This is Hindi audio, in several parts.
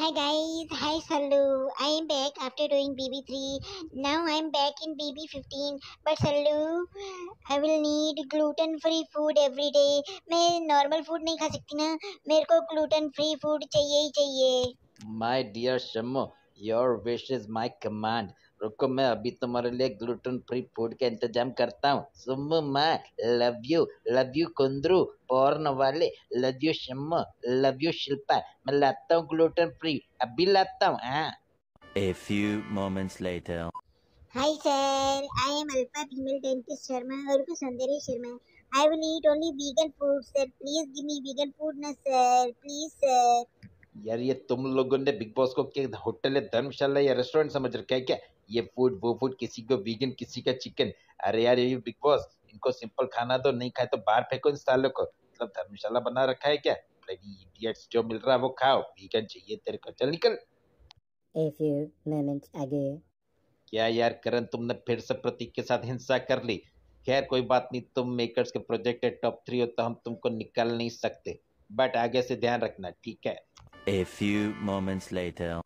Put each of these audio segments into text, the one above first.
Hi guys, hi Sallu. I am back after doing BB3. Now I am back in BB15. But Sallu, I will need gluten free food every day. मैं normal food नहीं खा सकती ना मेरे को gluten free food चाहिए ही चाहिए My dear Shammo, your wish is my command रुको मैं अभी तुम्हारे लिए ग्लूटेन फ्री फूड का इंतजाम करता हूँ सुम मैं love you love you Kundra पौरन वाले love you Shammo love you Shilpa मैं लाता हूँ ग्लूटेन फ्री अभी लाता हूँ हाँ A few moments later. Hi sir, I am Alpha female dentist Sharma or Sundari Sharma. I will eat only vegan food sir. Please give me vegan food na sir. Please sir. यार ये तुम लोगों ने बिग बॉस को क्या होटल है धर्मशाला या रेस्टोरेंट समझ रखा है क्या ये फूड वो फूड किसी को वीगन किसी का चिकन अरे यार ये बिग बॉस इनको सिंपल खाना दो नहीं खाए तो बाहर फेंको इन सालों को मतलब धर्मशाला बना रखा है क्या इडियट्स जो मिल रहा है वो खाओ वीगन चाहिए तेरे को चल निकल ए फ्यू मोमेंट्स आगे क्या यार करण तुमने फिर से प्रतीक के साथ हिंसा कर ली खैर कोई बात नहीं तुम मेकर्स के प्रोजेक्ट है टॉप थ्री हो तो हम तुमको निकल नहीं सकते बट आगे से ध्यान रखना ठीक है A few moments later.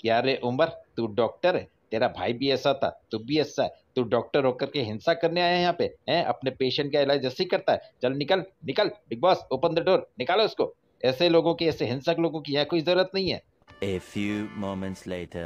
क्या रे उमर तू डॉक्टर है तेरा भाई भी ऐसा था तू भी ऐसा है तू डॉक्टर होकर के हिंसा करने आया है यहाँ पे हैं अपने पेशेंट का इलाज ऐसे ही करता है चल निकल निकल Bigg Boss open the door निकालो उसको ऐसे लोगों की ऐसे हिंसक लोगों की यहाँ कोई जरूरत नहीं है A few moments later.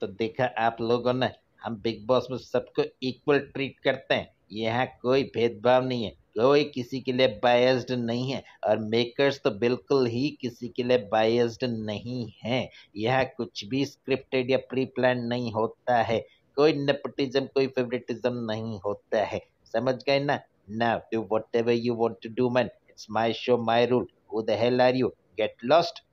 तो देखा आप लोगों ने हम बिग बॉस में सबको इक्वल ट्रीट करते हैं यहाँ कोई भेदभाव नहीं है कोई किसी के लिए बायस्ड नहीं है और मेकर्स तो बिल्कुल ही किसी के लिए बायस्ड नहीं है यह कुछ भी स्क्रिप्टेड या प्री प्लान नहीं होता है कोई नेपटिज्म कोई फेवरेटिज्म नहीं होता है समझ गए ना ना do whatever you want to do man it's my show my rule who the hell are you get lost